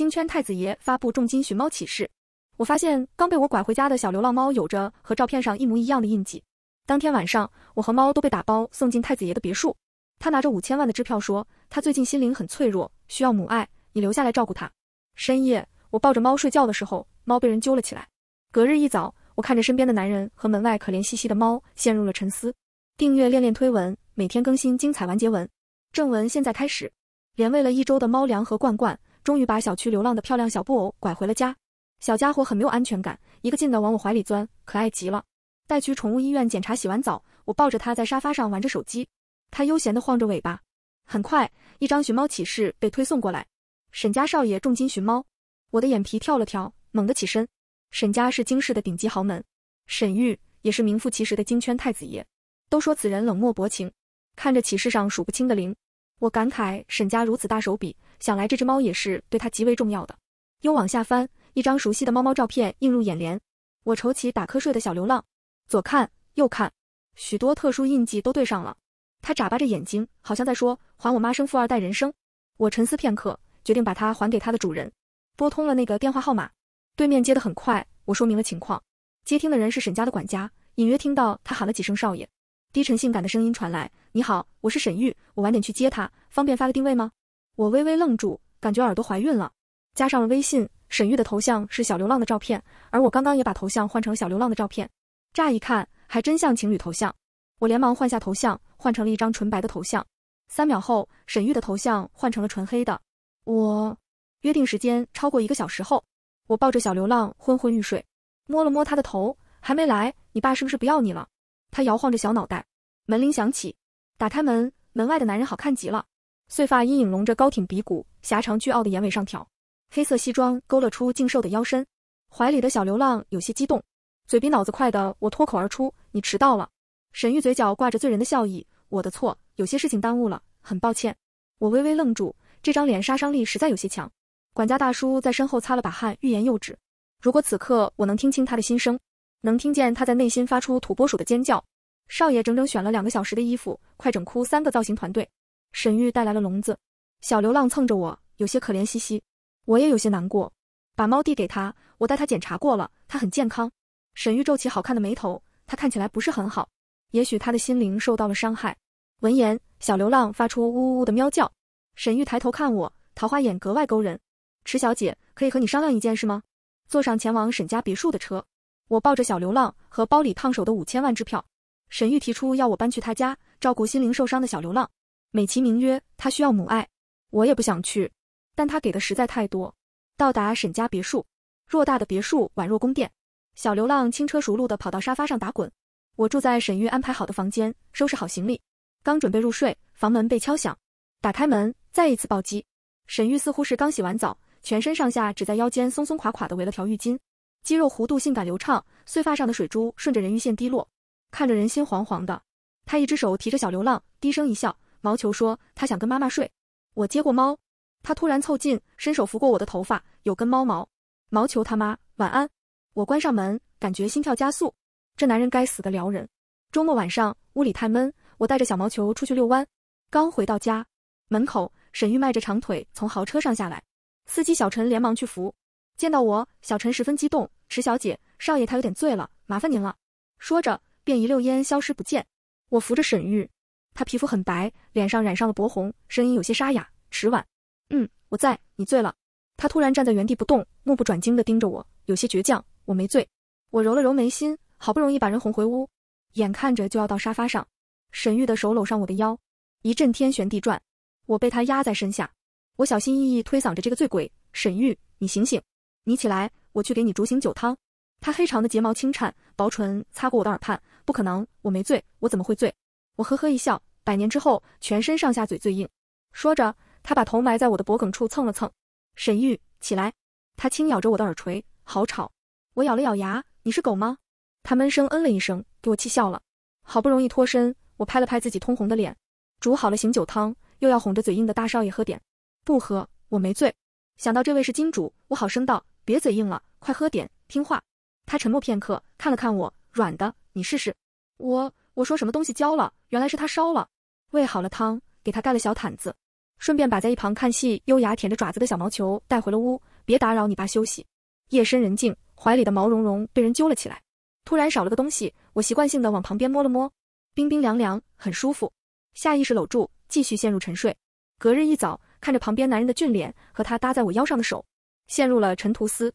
金圈太子爷发布重金寻猫启事。我发现刚被我拐回家的小流浪猫有着和照片上一模一样的印记。当天晚上，我和猫都被打包送进太子爷的别墅。他拿着五千万的支票说，他最近心灵很脆弱，需要母爱，你留下来照顾他。深夜，我抱着猫睡觉的时候，猫被人揪了起来。隔日一早，我看着身边的男人和门外可怜兮兮的猫，陷入了沉思。订阅恋恋推文，每天更新精彩完结文。正文现在开始。连喂了一周的猫粮和罐罐。终于把小区流浪的漂亮小布偶拐回了家，小家伙很没有安全感，一个劲的往我怀里钻，可爱极了。带去宠物医院检查，洗完澡，我抱着它在沙发上玩着手机，它悠闲的晃着尾巴。很快，一张寻猫启事被推送过来，沈家少爷重金寻猫。我的眼皮跳了跳，猛地起身。沈家是京市的顶级豪门，沈玉也是名副其实的京圈太子爷。都说此人冷漠薄情，看着启事上数不清的零，我感慨沈家如此大手笔。想来这只猫也是对他极为重要的。又往下翻，一张熟悉的猫猫照片映入眼帘。我瞅起打瞌睡的小流浪，左看右看，许多特殊印记都对上了。他眨巴着眼睛，好像在说：“还我妈生富二代人生。”我沉思片刻，决定把它还给它的主人。拨通了那个电话号码，对面接的很快。我说明了情况，接听的人是沈家的管家，隐约听到他喊了几声少爷。低沉性感的声音传来：“你好，我是沈玉，我晚点去接他，方便发个定位吗？”我微微愣住，感觉耳朵怀孕了，加上了微信。沈玉的头像是小流浪的照片，而我刚刚也把头像换成小流浪的照片，乍一看还真像情侣头像。我连忙换下头像，换成了一张纯白的头像。三秒后，沈玉的头像换成了纯黑的。我约定时间超过一个小时后，我抱着小流浪昏昏欲睡，摸了摸他的头，还没来，你爸是不是不要你了？他摇晃着小脑袋。门铃响起，打开门，门外的男人好看极了。碎发阴影笼着高挺鼻骨，狭长倨傲的眼尾上挑，黑色西装勾勒出净瘦的腰身，怀里的小流浪有些激动，嘴比脑子快的我脱口而出：“你迟到了。”沈玉嘴角挂着醉人的笑意：“我的错，有些事情耽误了，很抱歉。”我微微愣住，这张脸杀伤力实在有些强。管家大叔在身后擦了把汗，欲言又止。如果此刻我能听清他的心声，能听见他在内心发出土拨鼠的尖叫。少爷整整选了两个小时的衣服，快整哭三个造型团队。沈玉带来了笼子，小流浪蹭着我，有些可怜兮兮，我也有些难过。把猫递给他，我带他检查过了，他很健康。沈玉皱起好看的眉头，他看起来不是很好，也许他的心灵受到了伤害。闻言，小流浪发出呜呜呜的喵叫。沈玉抬头看我，桃花眼格外勾人。池小姐，可以和你商量一件事吗？坐上前往沈家别墅的车，我抱着小流浪和包里烫手的五千万支票。沈玉提出要我搬去他家，照顾心灵受伤的小流浪。美其名曰他需要母爱，我也不想去，但他给的实在太多。到达沈家别墅，偌大的别墅宛若宫殿，小流浪轻车熟路的跑到沙发上打滚。我住在沈玉安排好的房间，收拾好行李，刚准备入睡，房门被敲响。打开门，再一次暴击。沈玉似乎是刚洗完澡，全身上下只在腰间松松垮垮的围了条浴巾，肌肉弧度性感流畅，碎发上的水珠顺着人鱼线滴落，看着人心惶惶的。他一只手提着小流浪，低声一笑。毛球说他想跟妈妈睡，我接过猫，他突然凑近，伸手拂过我的头发，有根猫毛。毛球他妈，晚安。我关上门，感觉心跳加速，这男人该死的撩人。周末晚上，屋里太闷，我带着小毛球出去遛弯。刚回到家，门口沈玉迈着长腿从豪车上下来，司机小陈连忙去扶。见到我，小陈十分激动，池小姐，少爷他有点醉了，麻烦您了。说着便一溜烟消失不见。我扶着沈玉。他皮肤很白，脸上染上了薄红，声音有些沙哑。迟晚，嗯，我在，你醉了。他突然站在原地不动，目不转睛地盯着我，有些倔强。我没醉。我揉了揉眉心，好不容易把人哄回屋，眼看着就要到沙发上，沈玉的手搂上我的腰，一阵天旋地转，我被他压在身下。我小心翼翼推搡着这个醉鬼，沈玉，你醒醒，你起来，我去给你煮醒酒汤。他黑长的睫毛轻颤，薄唇擦过我的耳畔，不可能，我没醉，我怎么会醉？我呵呵一笑，百年之后，全身上下嘴最硬。说着，他把头埋在我的脖梗处蹭了蹭。沈玉，起来。他轻咬着我的耳垂，好吵。我咬了咬牙，你是狗吗？他闷声嗯了一声，给我气笑了。好不容易脱身，我拍了拍自己通红的脸。煮好了醒酒汤，又要哄着嘴硬的大少爷喝点。不喝，我没醉。想到这位是金主，我好声道，别嘴硬了，快喝点，听话。他沉默片刻，看了看我，软的，你试试。我。我说什么东西焦了？原来是他烧了。喂好了汤，给他盖了小毯子，顺便把在一旁看戏、优雅舔着爪子的小毛球带回了屋，别打扰你爸休息。夜深人静，怀里的毛茸茸被人揪了起来，突然少了个东西，我习惯性的往旁边摸了摸，冰冰凉凉，很舒服，下意识搂住，继续陷入沉睡。隔日一早，看着旁边男人的俊脸和他搭在我腰上的手，陷入了沉思。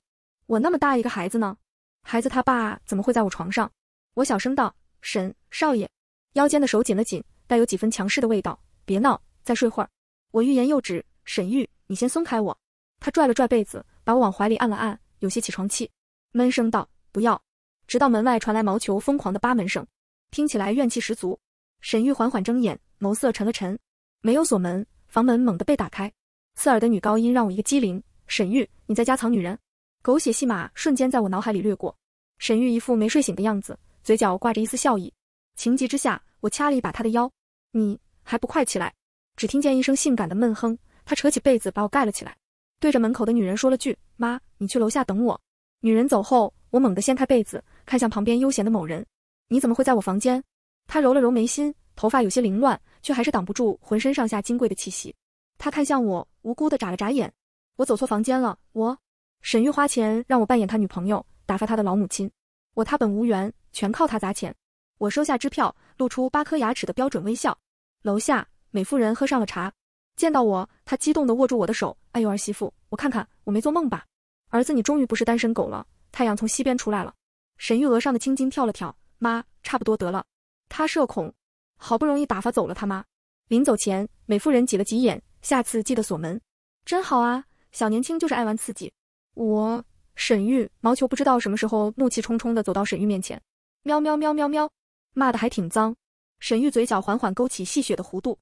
我那么大一个孩子呢，孩子他爸怎么会在我床上？我小声道。沈少爷，腰间的手紧了紧，带有几分强势的味道。别闹，再睡会儿。我欲言又止。沈玉，你先松开我。他拽了拽被子，把我往怀里按了按，有些起床气，闷声道：“不要。”直到门外传来毛球疯狂的扒门声，听起来怨气十足。沈玉缓缓睁眼，眸色沉了沉，没有锁门，房门猛地被打开，刺耳的女高音让我一个机灵。沈玉，你在家藏女人？狗血戏码瞬间在我脑海里掠过。沈玉一副没睡醒的样子。嘴角挂着一丝笑意，情急之下，我掐了一把他的腰，你还不快起来？只听见一声性感的闷哼，他扯起被子把我盖了起来，对着门口的女人说了句：“妈，你去楼下等我。”女人走后，我猛地掀开被子，看向旁边悠闲的某人，你怎么会在我房间？他揉了揉眉心，头发有些凌乱，却还是挡不住浑身上下金贵的气息。他看向我，无辜的眨了眨眼，我走错房间了。我，沈玉花钱让我扮演他女朋友，打发他的老母亲。我他本无缘，全靠他砸钱。我收下支票，露出八颗牙齿的标准微笑。楼下美妇人喝上了茶，见到我，她激动地握住我的手：“哎呦儿媳妇，我看看，我没做梦吧？儿子，你终于不是单身狗了。太阳从西边出来了。”沈玉额上的青筋跳了跳，妈，差不多得了。他社恐，好不容易打发走了他妈。临走前，美妇人挤了挤眼，下次记得锁门。真好啊，小年轻就是爱玩刺激。我。沈玉毛球不知道什么时候怒气冲冲的走到沈玉面前，喵喵喵喵喵，骂的还挺脏。沈玉嘴角缓缓勾起戏谑的弧度，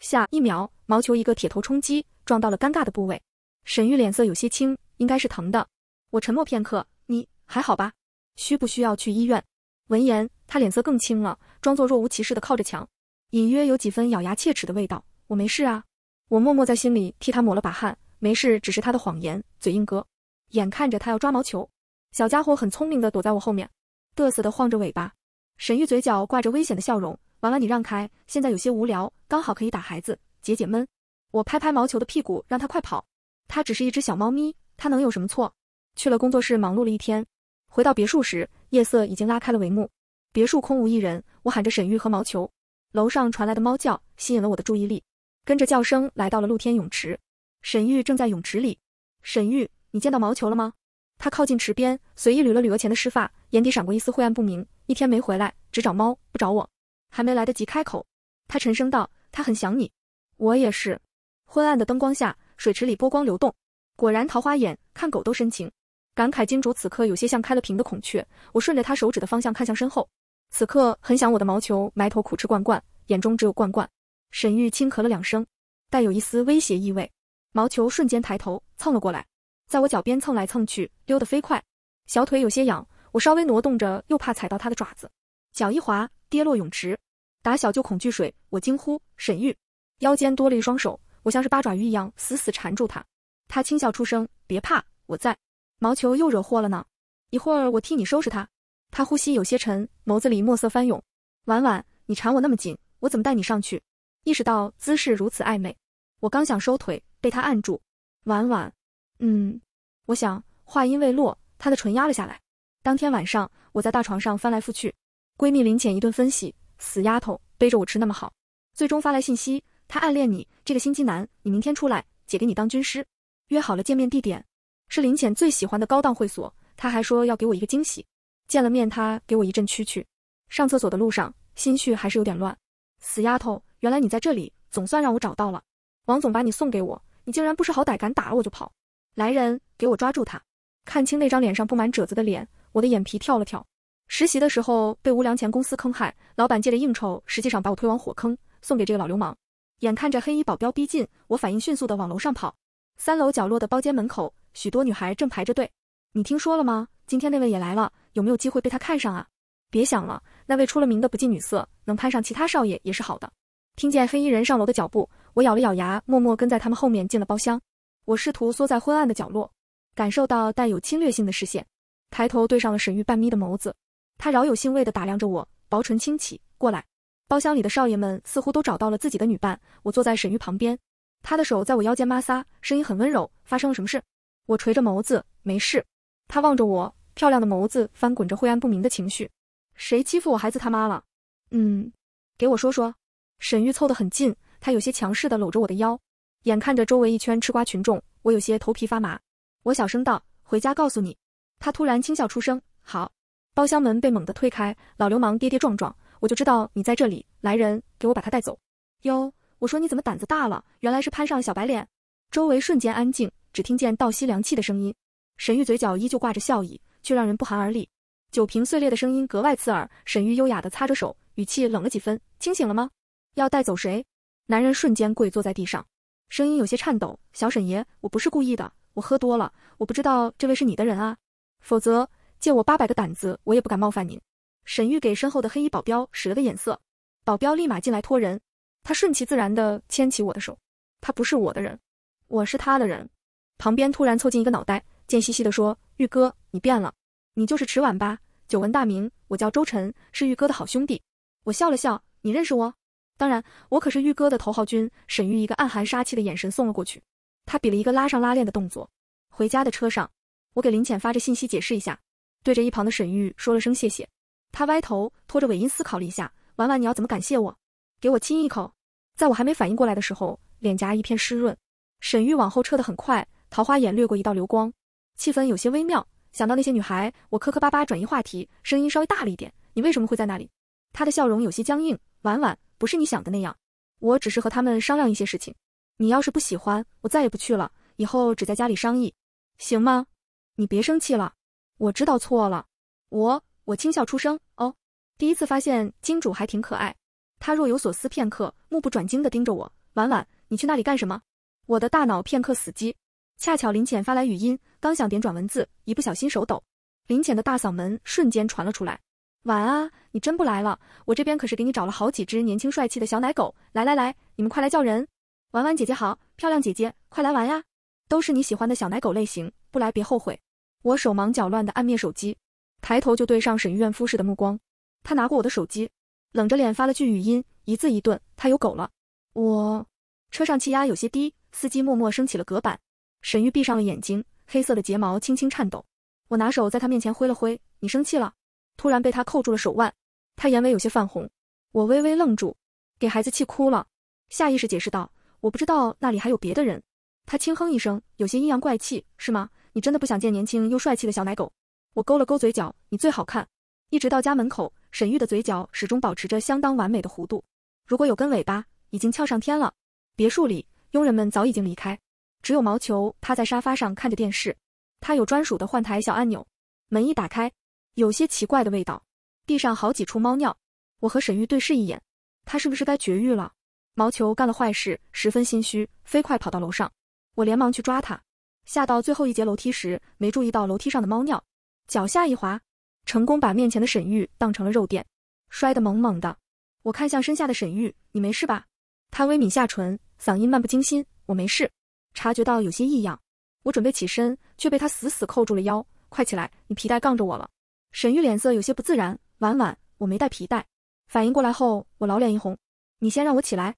下一秒毛球一个铁头冲击撞到了尴尬的部位，沈玉脸色有些青，应该是疼的。我沉默片刻，你还好吧？需不需要去医院？闻言，他脸色更青了，装作若无其事的靠着墙，隐约有几分咬牙切齿的味道。我没事啊，我默默在心里替他抹了把汗，没事只是他的谎言，嘴硬哥。眼看着他要抓毛球，小家伙很聪明的躲在我后面，得瑟的晃着尾巴。沈玉嘴角挂着危险的笑容：“婉婉，你让开，现在有些无聊，刚好可以打孩子解解闷。”我拍拍毛球的屁股，让他快跑。他只是一只小猫咪，他能有什么错？去了工作室忙碌了一天，回到别墅时，夜色已经拉开了帷幕，别墅空无一人。我喊着沈玉和毛球，楼上传来的猫叫吸引了我的注意力，跟着叫声来到了露天泳池，沈玉正在泳池里。沈玉。你见到毛球了吗？他靠近池边，随意捋了捋额前的湿发，眼底闪过一丝晦暗不明。一天没回来，只找猫不找我，还没来得及开口，他沉声道：“他很想你，我也是。”昏暗的灯光下，水池里波光流动。果然桃花眼，看狗都深情，感慨金主此刻有些像开了屏的孔雀。我顺着他手指的方向看向身后，此刻很想我的毛球，埋头苦吃罐罐，眼中只有罐罐。沈玉轻咳了两声，带有一丝威胁意味。毛球瞬间抬头蹭了过来。在我脚边蹭来蹭去，溜得飞快，小腿有些痒，我稍微挪动着，又怕踩到它的爪子，脚一滑，跌落泳池。打小就恐惧水，我惊呼。沈玉腰间多了一双手，我像是八爪鱼一样，死死缠住他。他轻笑出声，别怕，我在。毛球又惹祸了呢，一会儿我替你收拾它。他呼吸有些沉，眸子里墨色翻涌。婉婉，你缠我那么紧，我怎么带你上去？意识到姿势如此暧昧，我刚想收腿，被他按住。婉婉。嗯，我想，话音未落，她的唇压了下来。当天晚上，我在大床上翻来覆去，闺蜜林浅一顿分析，死丫头背着我吃那么好，最终发来信息，她暗恋你，这个心机男，你明天出来，姐给你当军师。约好了见面地点是林浅最喜欢的高档会所，她还说要给我一个惊喜。见了面，她给我一阵蛐蛐。上厕所的路上，心绪还是有点乱。死丫头，原来你在这里，总算让我找到了。王总把你送给我，你竟然不识好歹，敢打了我就跑。来人，给我抓住他！看清那张脸上布满褶子的脸，我的眼皮跳了跳。实习的时候被无良钱公司坑害，老板借着应酬，实际上把我推往火坑，送给这个老流氓。眼看着黑衣保镖逼近，我反应迅速的往楼上跑。三楼角落的包间门口，许多女孩正排着队。你听说了吗？今天那位也来了，有没有机会被他看上啊？别想了，那位出了名的不近女色，能攀上其他少爷也是好的。听见黑衣人上楼的脚步，我咬了咬牙，默默跟在他们后面进了包厢。我试图缩在昏暗的角落，感受到带有侵略性的视线，抬头对上了沈玉半眯的眸子。他饶有兴味地打量着我，薄唇轻启：“过来。”包厢里的少爷们似乎都找到了自己的女伴。我坐在沈玉旁边，他的手在我腰间摩挲，声音很温柔：“发生了什么事？”我垂着眸子：“没事。”他望着我，漂亮的眸子翻滚着晦暗不明的情绪：“谁欺负我孩子他妈了？”“嗯，给我说说。”沈玉凑得很近，他有些强势地搂着我的腰。眼看着周围一圈吃瓜群众，我有些头皮发麻。我小声道：“回家告诉你。”他突然轻笑出声：“好。”包厢门被猛地推开，老流氓跌跌撞撞。我就知道你在这里。来人，给我把他带走。哟，我说你怎么胆子大了？原来是攀上小白脸。周围瞬间安静，只听见倒吸凉气的声音。沈玉嘴角依旧挂着笑意，却让人不寒而栗。酒瓶碎裂的声音格外刺耳。沈玉优雅的擦着手，语气冷了几分：“清醒了吗？要带走谁？”男人瞬间跪坐在地上。声音有些颤抖，小沈爷，我不是故意的，我喝多了，我不知道这位是你的人啊，否则借我八百个胆子，我也不敢冒犯您。沈玉给身后的黑衣保镖使了个眼色，保镖立马进来托人。他顺其自然的牵起我的手，他不是我的人，我是他的人。旁边突然凑近一个脑袋，贱兮兮的说：“玉哥，你变了，你就是迟晚吧？久闻大名，我叫周晨，是玉哥的好兄弟。”我笑了笑，你认识我？当然，我可是玉哥的头号军。沈玉一个暗含杀气的眼神送了过去，他比了一个拉上拉链的动作。回家的车上，我给林浅发着信息解释一下，对着一旁的沈玉说了声谢谢。他歪头，拖着尾音思考了一下：“婉婉，你要怎么感谢我？给我亲一口？”在我还没反应过来的时候，脸颊一片湿润。沈玉往后撤得很快，桃花眼掠过一道流光，气氛有些微妙。想到那些女孩，我磕磕巴巴转移话题，声音稍微大了一点：“你为什么会在那里？”他的笑容有些僵硬。婉婉。不是你想的那样，我只是和他们商量一些事情。你要是不喜欢，我再也不去了。以后只在家里商议，行吗？你别生气了，我知道错了。我我轻笑出声，哦，第一次发现金主还挺可爱。他若有所思片刻，目不转睛地盯着我。婉婉，你去那里干什么？我的大脑片刻死机，恰巧林浅发来语音，刚想点转文字，一不小心手抖，林浅的大嗓门瞬间传了出来。晚安，你真不来了，我这边可是给你找了好几只年轻帅气的小奶狗。来来来，你们快来叫人。婉婉姐姐好，漂亮姐姐，快来玩呀，都是你喜欢的小奶狗类型，不来别后悔。我手忙脚乱的按灭手机，抬头就对上沈玉怨夫式的目光。他拿过我的手机，冷着脸发了句语音，一字一顿，他有狗了。我车上气压有些低，司机默默升起了隔板。沈玉闭上了眼睛，黑色的睫毛轻轻颤抖。我拿手在他面前挥了挥，你生气了？突然被他扣住了手腕，他眼尾有些泛红，我微微愣住，给孩子气哭了，下意识解释道：“我不知道那里还有别的人。”他轻哼一声，有些阴阳怪气：“是吗？你真的不想见年轻又帅气的小奶狗？”我勾了勾嘴角：“你最好看。”一直到家门口，沈玉的嘴角始终保持着相当完美的弧度，如果有根尾巴，已经翘上天了。别墅里，佣人们早已经离开，只有毛球趴在沙发上看着电视，他有专属的换台小按钮。门一打开。有些奇怪的味道，地上好几处猫尿。我和沈玉对视一眼，他是不是该绝育了？毛球干了坏事，十分心虚，飞快跑到楼上。我连忙去抓他，下到最后一节楼梯时，没注意到楼梯上的猫尿，脚下一滑，成功把面前的沈玉当成了肉垫，摔得猛猛的。我看向身下的沈玉，你没事吧？他微抿下唇，嗓音漫不经心：“我没事。”察觉到有些异样，我准备起身，却被他死死扣住了腰。快起来，你皮带杠着我了。沈玉脸色有些不自然，晚晚，我没带皮带。反应过来后，我老脸一红。你先让我起来。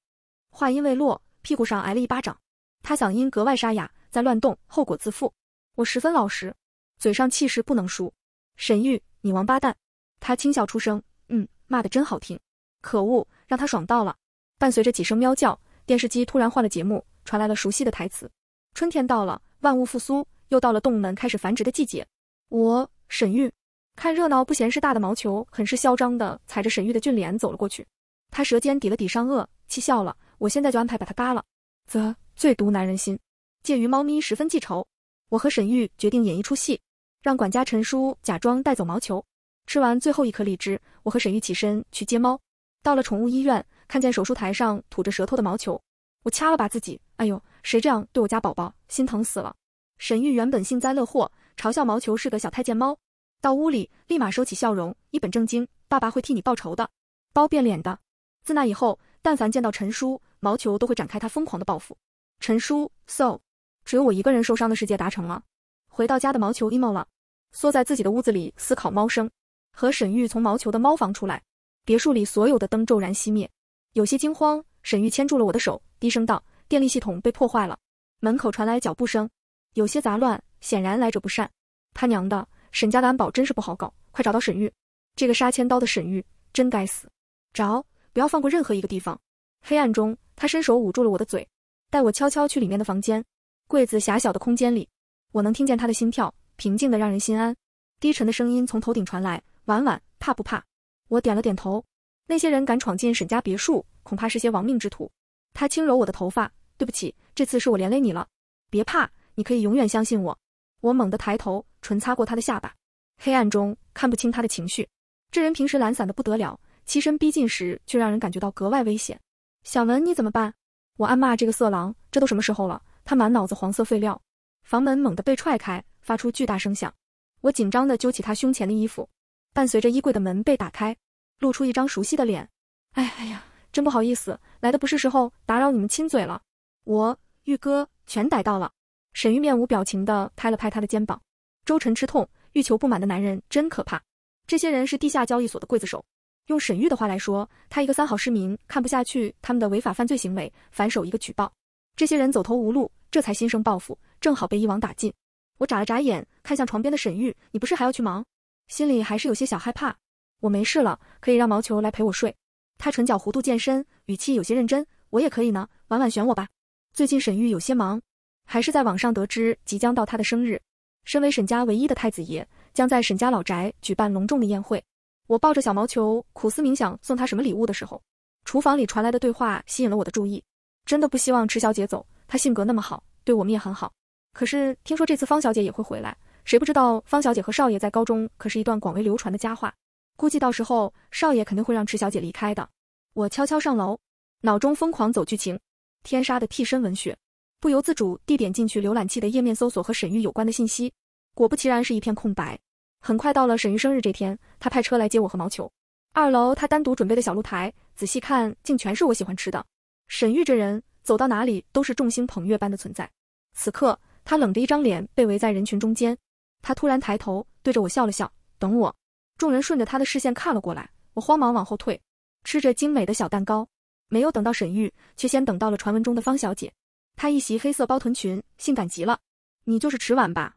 话音未落，屁股上挨了一巴掌。他嗓音格外沙哑，在乱动，后果自负。我十分老实，嘴上气势不能输。沈玉，你王八蛋！他轻笑出声，嗯，骂的真好听。可恶，让他爽到了。伴随着几声喵叫，电视机突然换了节目，传来了熟悉的台词：春天到了，万物复苏，又到了动物们开始繁殖的季节。我，沈玉。看热闹不嫌事大的毛球很是嚣张的踩着沈玉的俊脸走了过去，他舌尖抵了抵上颚，气笑了。我现在就安排把他嘎了。啧，最毒男人心。介于猫咪十分记仇，我和沈玉决定演一出戏，让管家陈叔假装带走毛球。吃完最后一颗荔枝，我和沈玉起身去接猫。到了宠物医院，看见手术台上吐着舌头的毛球，我掐了把自己。哎呦，谁这样对我家宝宝，心疼死了。沈玉原本幸灾乐祸，嘲笑毛球是个小太监猫。到屋里，立马收起笑容，一本正经：“爸爸会替你报仇的。”包变脸的。自那以后，但凡见到陈叔，毛球都会展开他疯狂的报复。陈叔，so，只有我一个人受伤的世界达成了。回到家的毛球 emo 了，缩在自己的屋子里思考猫生。和沈玉从毛球的猫房出来，别墅里所有的灯骤然熄灭，有些惊慌。沈玉牵住了我的手，低声道：“电力系统被破坏了。”门口传来脚步声，有些杂乱，显然来者不善。他娘的！沈家的安保真是不好搞，快找到沈玉，这个杀千刀的沈玉，真该死！找，不要放过任何一个地方。黑暗中，他伸手捂住了我的嘴，带我悄悄去里面的房间。柜子狭小的空间里，我能听见他的心跳，平静的让人心安。低沉的声音从头顶传来：“晚晚，怕不怕？”我点了点头。那些人敢闯进沈家别墅，恐怕是些亡命之徒。他轻揉我的头发：“对不起，这次是我连累你了。别怕，你可以永远相信我。”我猛地抬头。唇擦过他的下巴，黑暗中看不清他的情绪。这人平时懒散的不得了，欺身逼近时却让人感觉到格外危险。小文，你怎么办？我暗骂这个色狼，这都什么时候了，他满脑子黄色废料。房门猛地被踹开，发出巨大声响。我紧张的揪起他胸前的衣服，伴随着衣柜的门被打开，露出一张熟悉的脸。哎哎呀，真不好意思，来的不是时候，打扰你们亲嘴了。我玉哥全逮到了。沈玉面无表情的拍了拍他的肩膀。周晨吃痛，欲求不满的男人真可怕。这些人是地下交易所的刽子手。用沈玉的话来说，他一个三好市民看不下去他们的违法犯罪行为，反手一个举报。这些人走投无路，这才心生报复，正好被一网打尽。我眨了眨眼，看向床边的沈玉，你不是还要去忙？心里还是有些小害怕。我没事了，可以让毛球来陪我睡。他唇角弧度渐深，语气有些认真。我也可以呢，晚晚选我吧。最近沈玉有些忙，还是在网上得知即将到他的生日。身为沈家唯一的太子爷，将在沈家老宅举办隆重的宴会。我抱着小毛球苦思冥想送他什么礼物的时候，厨房里传来的对话吸引了我的注意。真的不希望池小姐走，她性格那么好，对我们也很好。可是听说这次方小姐也会回来，谁不知道方小姐和少爷在高中可是一段广为流传的佳话？估计到时候少爷肯定会让池小姐离开的。我悄悄上楼，脑中疯狂走剧情。天杀的替身文学！不由自主地点进去浏览器的页面，搜索和沈玉有关的信息，果不其然是一片空白。很快到了沈玉生日这天，他派车来接我和毛球。二楼他单独准备的小露台，仔细看竟全是我喜欢吃的。沈玉这人走到哪里都是众星捧月般的存在。此刻他冷着一张脸被围在人群中间，他突然抬头对着我笑了笑，等我。众人顺着他的视线看了过来，我慌忙往后退，吃着精美的小蛋糕，没有等到沈玉，却先等到了传闻中的方小姐。她一袭黑色包臀裙，性感极了。你就是迟晚吧？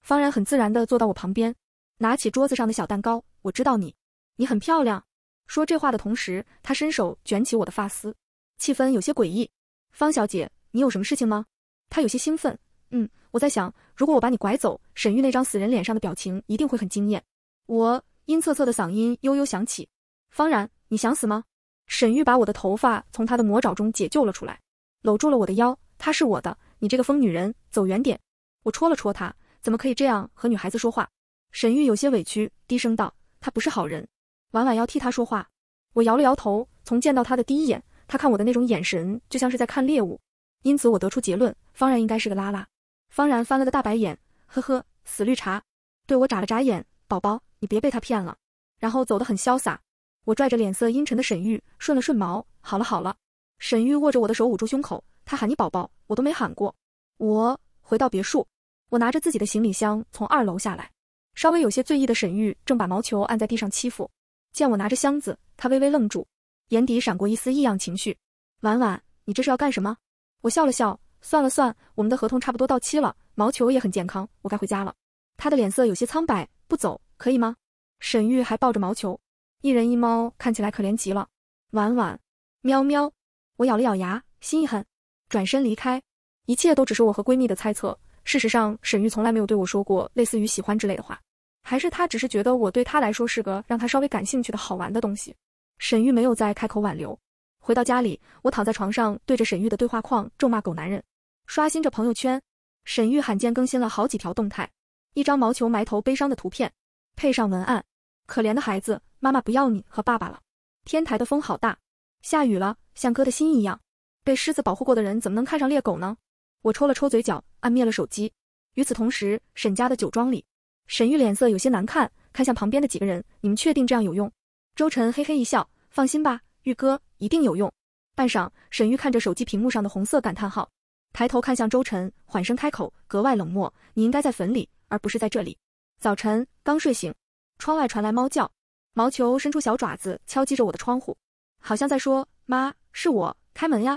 方然很自然的坐到我旁边，拿起桌子上的小蛋糕。我知道你，你很漂亮。说这话的同时，他伸手卷起我的发丝，气氛有些诡异。方小姐，你有什么事情吗？他有些兴奋。嗯，我在想，如果我把你拐走，沈玉那张死人脸上的表情一定会很惊艳。我阴恻恻的嗓音悠悠响起。方然，你想死吗？沈玉把我的头发从他的魔爪中解救了出来，搂住了我的腰。她是我的，你这个疯女人，走远点！我戳了戳她，怎么可以这样和女孩子说话？沈玉有些委屈，低声道：“她不是好人。”婉婉要替她说话，我摇了摇头。从见到她的第一眼，她看我的那种眼神，就像是在看猎物，因此我得出结论，方然应该是个拉拉。方然翻了个大白眼，呵呵，死绿茶，对我眨了眨眼，宝宝，你别被他骗了。然后走得很潇洒。我拽着脸色阴沉的沈玉，顺了顺毛，好了好了。沈玉握着我的手，捂住胸口。他喊你宝宝，我都没喊过。我回到别墅，我拿着自己的行李箱从二楼下来。稍微有些醉意的沈玉正把毛球按在地上欺负。见我拿着箱子，他微微愣住，眼底闪过一丝异样情绪。婉婉，你这是要干什么？我笑了笑，算了算，我们的合同差不多到期了。毛球也很健康，我该回家了。他的脸色有些苍白，不走可以吗？沈玉还抱着毛球，一人一猫看起来可怜极了。婉婉，喵喵。我咬了咬牙，心一狠。转身离开，一切都只是我和闺蜜的猜测。事实上，沈玉从来没有对我说过类似于喜欢之类的话，还是他只是觉得我对他来说是个让他稍微感兴趣的好玩的东西。沈玉没有再开口挽留。回到家里，我躺在床上，对着沈玉的对话框咒骂狗男人。刷新着朋友圈，沈玉罕见更新了好几条动态：一张毛球埋头悲伤的图片，配上文案：“可怜的孩子，妈妈不要你和爸爸了。”天台的风好大，下雨了，像哥的心一样。被狮子保护过的人怎么能看上猎狗呢？我抽了抽嘴角，按灭了手机。与此同时，沈家的酒庄里，沈玉脸色有些难看，看向旁边的几个人：“你们确定这样有用？”周晨嘿嘿一笑：“放心吧，玉哥，一定有用。”半晌，沈玉看着手机屏幕上的红色感叹号，抬头看向周晨，缓声开口，格外冷漠：“你应该在坟里，而不是在这里。”早晨刚睡醒，窗外传来猫叫，毛球伸出小爪子敲击着我的窗户，好像在说：“妈，是我，开门呀。”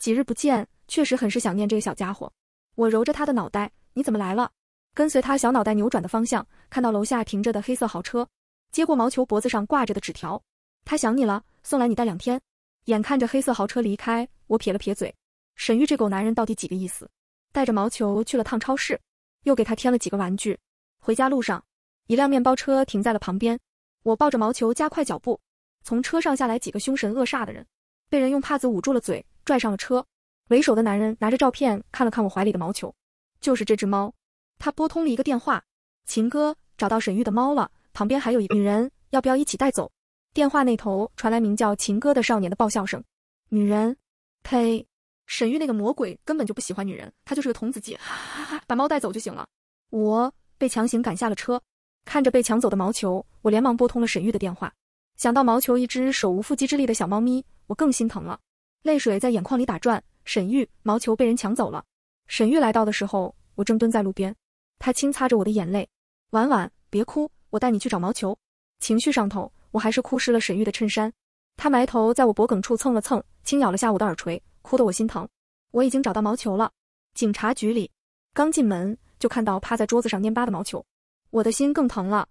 几日不见，确实很是想念这个小家伙。我揉着他的脑袋，你怎么来了？跟随他小脑袋扭转的方向，看到楼下停着的黑色豪车。接过毛球脖子上挂着的纸条，他想你了，送来你带两天。眼看着黑色豪车离开，我撇了撇嘴，沈玉这狗男人到底几个意思？带着毛球去了趟超市，又给他添了几个玩具。回家路上，一辆面包车停在了旁边，我抱着毛球加快脚步。从车上下来几个凶神恶煞的人，被人用帕子捂住了嘴。拽上了车，为首的男人拿着照片看了看我怀里的毛球，就是这只猫。他拨通了一个电话，秦哥找到沈玉的猫了，旁边还有一个女人，要不要一起带走？电话那头传来名叫秦哥的少年的爆笑声。女人，呸！沈玉那个魔鬼根本就不喜欢女人，他就是个童子鸡，哈哈哈！把猫带走就行了。我被强行赶下了车，看着被抢走的毛球，我连忙拨通了沈玉的电话。想到毛球一只手无缚鸡之力的小猫咪，我更心疼了。泪水在眼眶里打转，沈玉，毛球被人抢走了。沈玉来到的时候，我正蹲在路边，他轻擦着我的眼泪，婉婉，别哭，我带你去找毛球。情绪上头，我还是哭湿了沈玉的衬衫。他埋头在我脖梗处蹭了蹭，轻咬了下我的耳垂，哭得我心疼。我已经找到毛球了。警察局里，刚进门就看到趴在桌子上蔫巴的毛球，我的心更疼了，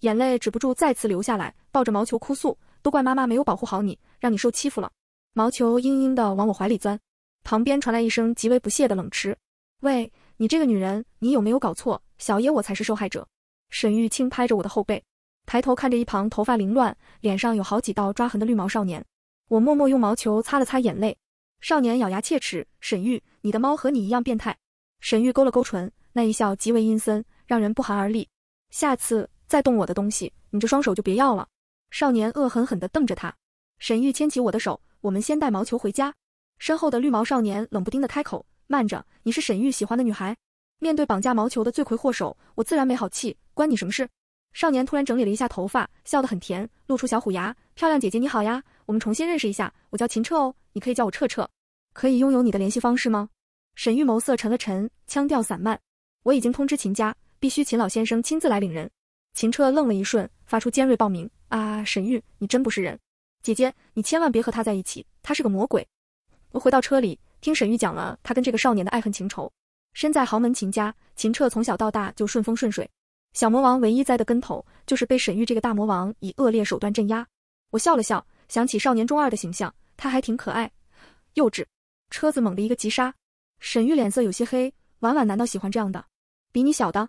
眼泪止不住再次流下来，抱着毛球哭诉，都怪妈妈没有保护好你，让你受欺负了。毛球嘤嘤的往我怀里钻，旁边传来一声极为不屑的冷嗤：“喂，你这个女人，你有没有搞错？小爷我才是受害者。”沈玉轻拍着我的后背，抬头看着一旁头发凌乱、脸上有好几道抓痕的绿毛少年。我默默用毛球擦了擦眼泪。少年咬牙切齿：“沈玉，你的猫和你一样变态。”沈玉勾了勾唇，那一笑极为阴森，让人不寒而栗。下次再动我的东西，你这双手就别要了。少年恶狠狠地瞪着他。沈玉牵起我的手。我们先带毛球回家。身后的绿毛少年冷不丁的开口：“慢着，你是沈玉喜欢的女孩。”面对绑架毛球的罪魁祸首，我自然没好气：“关你什么事？”少年突然整理了一下头发，笑得很甜，露出小虎牙：“漂亮姐姐你好呀，我们重新认识一下，我叫秦彻哦，你可以叫我彻彻。可以拥有你的联系方式吗？”沈玉眸色沉了沉，腔调散漫：“我已经通知秦家，必须秦老先生亲自来领人。”秦彻愣了一瞬，发出尖锐爆鸣：“啊，沈玉，你真不是人！”姐姐，你千万别和他在一起，他是个魔鬼。我回到车里，听沈玉讲了他跟这个少年的爱恨情仇。身在豪门秦家，秦彻从小到大就顺风顺水，小魔王唯一栽的跟头就是被沈玉这个大魔王以恶劣手段镇压。我笑了笑，想起少年中二的形象，他还挺可爱，幼稚。车子猛的一个急刹，沈玉脸色有些黑。婉婉难道喜欢这样的？比你小的？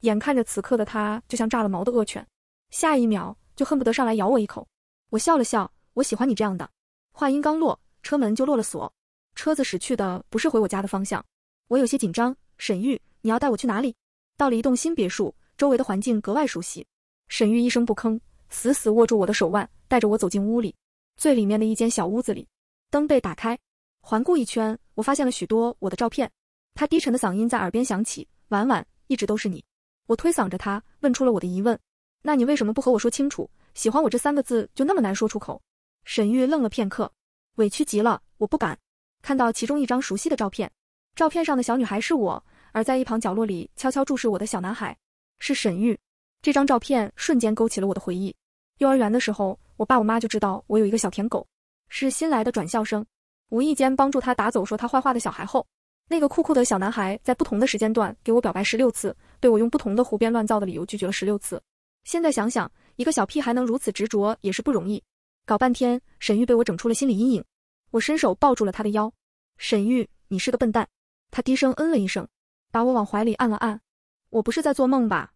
眼看着此刻的他就像炸了毛的恶犬，下一秒就恨不得上来咬我一口。我笑了笑。我喜欢你这样的。话音刚落，车门就落了锁。车子驶去的不是回我家的方向。我有些紧张。沈玉，你要带我去哪里？到了一栋新别墅，周围的环境格外熟悉。沈玉一声不吭，死死握住我的手腕，带着我走进屋里最里面的一间小屋子里。灯被打开，环顾一圈，我发现了许多我的照片。他低沉的嗓音在耳边响起：“婉婉，一直都是你。”我推搡着他，问出了我的疑问：“那你为什么不和我说清楚？喜欢我这三个字就那么难说出口？”沈玉愣了片刻，委屈极了。我不敢看到其中一张熟悉的照片，照片上的小女孩是我，而在一旁角落里悄悄注视我的小男孩是沈玉。这张照片瞬间勾起了我的回忆。幼儿园的时候，我爸我妈就知道我有一个小舔狗，是新来的转校生。无意间帮助他打走说他坏话的小孩后，那个酷酷的小男孩在不同的时间段给我表白十六次，被我用不同的胡编乱造的理由拒绝了十六次。现在想想，一个小屁孩能如此执着，也是不容易。搞半天，沈玉被我整出了心理阴影。我伸手抱住了他的腰。沈玉，你是个笨蛋。他低声嗯了一声，把我往怀里按了按。我不是在做梦吧？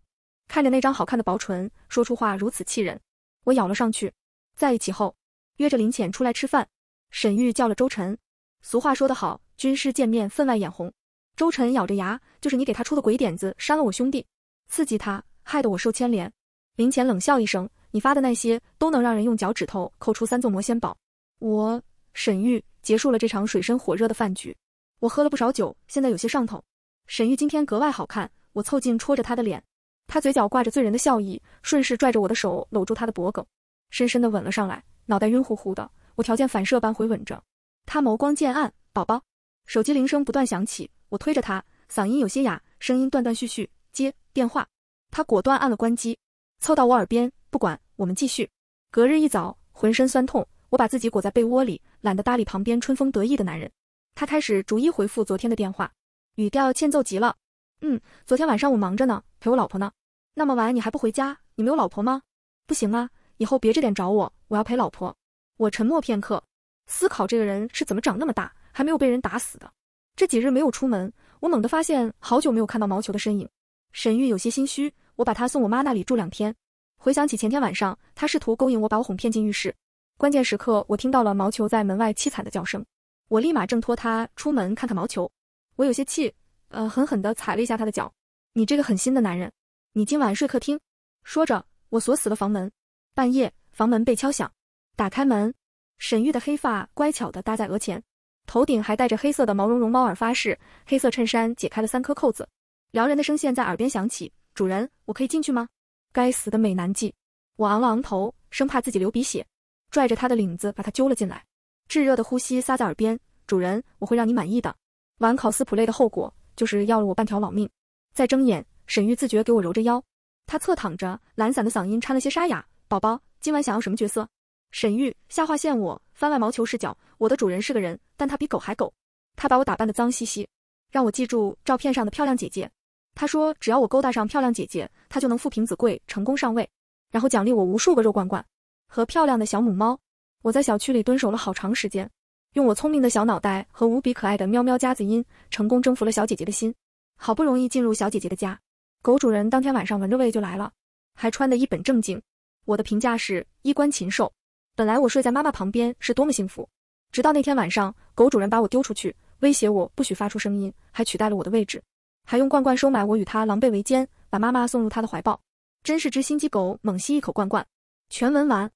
看着那张好看的薄唇，说出话如此气人，我咬了上去。在一起后，约着林浅出来吃饭。沈玉叫了周晨。俗话说得好，军师见面分外眼红。周晨咬着牙，就是你给他出的鬼点子，扇了我兄弟，刺激他，害得我受牵连。林浅冷笑一声。你发的那些都能让人用脚趾头抠出三座魔仙堡。我沈玉结束了这场水深火热的饭局，我喝了不少酒，现在有些上头。沈玉今天格外好看，我凑近戳着她的脸，她嘴角挂着醉人的笑意，顺势拽着我的手搂住她的脖颈，深深的吻了上来，脑袋晕乎乎的。我条件反射般回吻着，他眸光渐暗。宝宝，手机铃声不断响起，我推着他，嗓音有些哑，声音断断续续，接电话。他果断按了关机。凑到我耳边，不管，我们继续。隔日一早，浑身酸痛，我把自己裹在被窝里，懒得搭理旁边春风得意的男人。他开始逐一回复昨天的电话，语调欠揍极了。嗯，昨天晚上我忙着呢，陪我老婆呢。那么晚你还不回家？你没有老婆吗？不行啊，以后别这点找我，我要陪老婆。我沉默片刻，思考这个人是怎么长那么大还没有被人打死的。这几日没有出门，我猛地发现好久没有看到毛球的身影。沈玉有些心虚。我把他送我妈那里住两天。回想起前天晚上，他试图勾引我，把我哄骗进浴室。关键时刻，我听到了毛球在门外凄惨的叫声，我立马挣脱他出门看看毛球。我有些气，呃，狠狠地踩了一下他的脚。你这个狠心的男人！你今晚睡客厅。说着，我锁死了房门。半夜，房门被敲响。打开门，沈玉的黑发乖巧地搭在额前，头顶还戴着黑色的毛茸茸猫耳发饰，黑色衬衫解开了三颗扣子，撩人的声线在耳边响起。主人，我可以进去吗？该死的美男计！我昂了昂头，生怕自己流鼻血，拽着他的领子把他揪了进来。炙热的呼吸撒在耳边，主人，我会让你满意的。玩考斯普类的后果就是要了我半条老命。再睁眼，沈玉自觉给我揉着腰，他侧躺着，懒散的嗓音掺了些沙哑。宝宝，今晚想要什么角色？沈玉下划线我番外毛球视角，我的主人是个人，但他比狗还狗。他把我打扮的脏兮兮，让我记住照片上的漂亮姐姐。他说：“只要我勾搭上漂亮姐姐，他就能富贫子贵，成功上位，然后奖励我无数个肉罐罐和漂亮的小母猫。”我在小区里蹲守了好长时间，用我聪明的小脑袋和无比可爱的喵喵夹子音，成功征服了小姐姐的心。好不容易进入小姐姐的家，狗主人当天晚上闻着味就来了，还穿的一本正经。我的评价是衣冠禽兽。本来我睡在妈妈旁边是多么幸福，直到那天晚上，狗主人把我丢出去，威胁我不许发出声音，还取代了我的位置。还用罐罐收买我与他狼狈为奸，把妈妈送入他的怀抱，真是只心机狗！猛吸一口罐罐。全文完。